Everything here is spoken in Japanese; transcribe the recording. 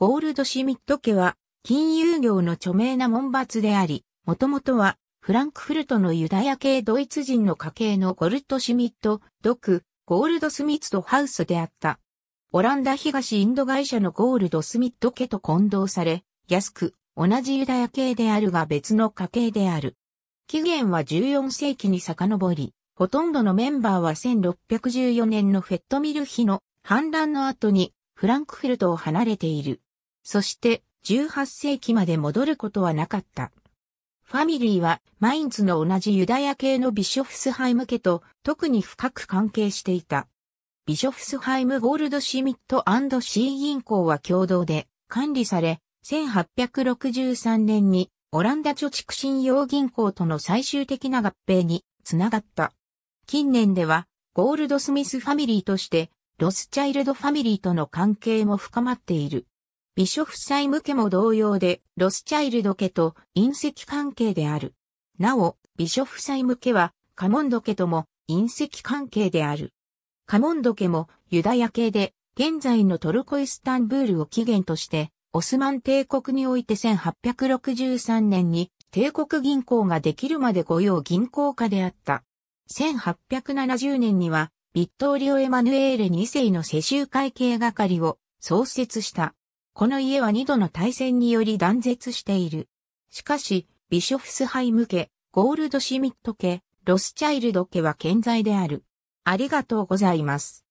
ゴールドシュミット家は、金融業の著名な門閥であり、もともとは、フランクフルトのユダヤ系ドイツ人の家系のゴルトシュミット、ドク、ゴールドスミットハウスであった。オランダ東インド会社のゴールドスミット家と混同され、安く、同じユダヤ系であるが別の家系である。起源は14世紀に遡り、ほとんどのメンバーは1614年のフェットミルヒの反乱の後にフランクフルトを離れている。そして18世紀まで戻ることはなかった。ファミリーはマインツの同じユダヤ系のビショフスハイム家と特に深く関係していた。ビショフスハイムゴールドシミットシー銀行は共同で管理され、1863年にオランダ貯蓄信用銀行との最終的な合併につながった。近年ではゴールドスミスファミリーとしてロスチャイルドファミリーとの関係も深まっている。ビショフ債務家も同様で、ロスチャイルド家と隕石関係である。なお、ビショフ債務家は、カモンド家とも隕石関係である。カモンド家もユダヤ系で、現在のトルコイスタンブールを起源として、オスマン帝国において1863年に帝国銀行ができるまで御用銀行家であった。1870年には、ビットーリオ・エマヌエーレ2世の世襲会計係を創設した。この家は二度の対戦により断絶している。しかし、ビショフスハイム家、ゴールドシミット家、ロスチャイルド家は健在である。ありがとうございます。